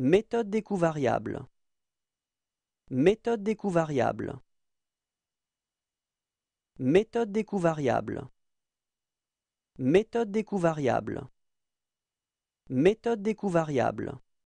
Méthode des coûts variables. Méthode des coûts variables. Méthode des coûts variables. Méthode des coûts variables. Méthode des coûts variables.